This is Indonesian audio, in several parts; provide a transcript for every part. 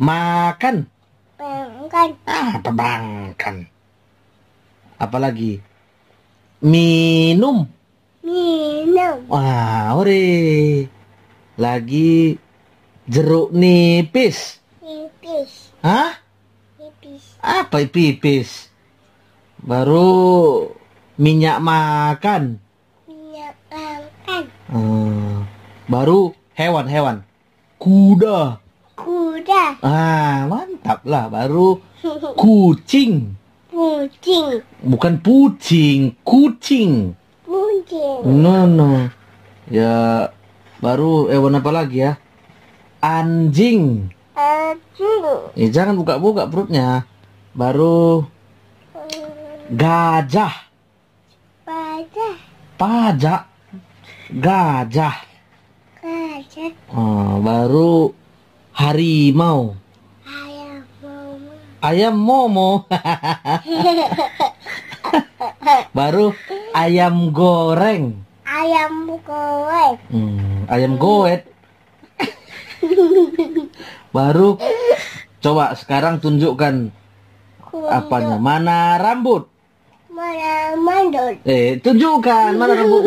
Makan. Bangkan. Ah, pembangkan. Apalagi? Minum. Minum. Wah, ore. Lagi jeruk nipis. Nipis. Hah? Nipis. Apa pipis? Baru minyak makan. Minyak makan. Hmm. Baru hewan-hewan. Kuda kuda. Ah, mantap lah baru kucing. Kucing. Bukan pucing, kucing. Kucing. No, no. Ya, baru hewan eh, apa lagi ya? Anjing. Anjing. Ya, jangan buka-buka perutnya. Baru gajah. Gajah. Pajak. Gajah. Gajah. Oh, baru Harimau. Ayam Momo. Ayam Momo. Baru ayam goreng. Ayam goreng. Hmm, ayam goet. Baru coba sekarang tunjukkan apa apanya? Mana rambut? Mana rambut? Eh, tunjukkan mana rambut.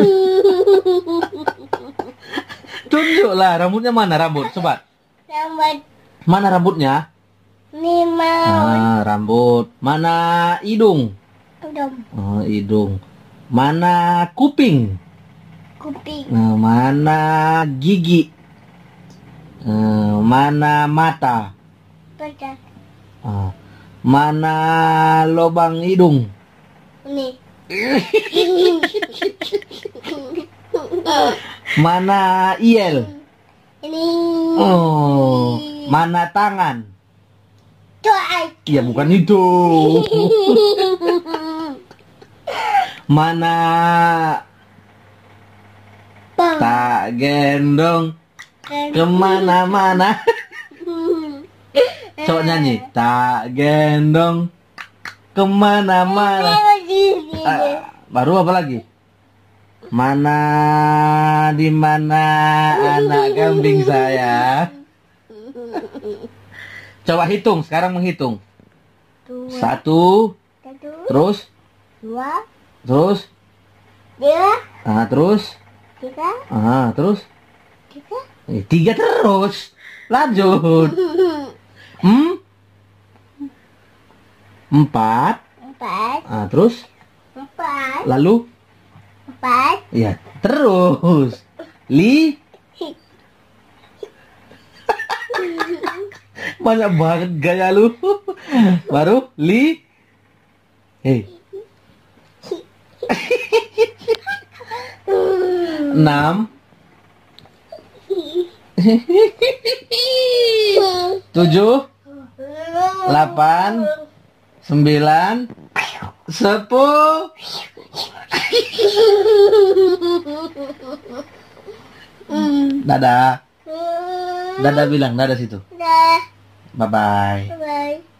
Tunjuklah rambutnya mana rambut, coba. Rambut. Mana rambutnya? Ini mau. Ah, rambut. Mana hidung? Hidung. Oh, hidung. Mana kuping? Kuping. Nah, mana gigi? Uh, mana mata? Mata. Ah. Mana lubang hidung? Ini. mana iel? Ini. Oh, mana tangan? Doa. Ya bukan itu. mana tak gendong kemana-mana. Cok nyanyi tak gendong kemana-mana. Ah, baru apa lagi? Mana di mana anak kambing saya? Coba hitung, sekarang menghitung. Dua. Satu. Satu. Terus? Dua. Terus? Dua. Ah, terus? Tiga. Ah, terus? Tiga. Eh, tiga terus. Lanjut. Hmm? Empat. Empat. Ah, terus? Empat. Lalu? empat. Iya. Terus. Li. Banyak banget gaya lu. Baru li. Hei. Enam. Tujuh. Delapan. Sembilan sepo, Dadah. Dadah bilang dadah situ. Dadah. Bye bye. Bye bye.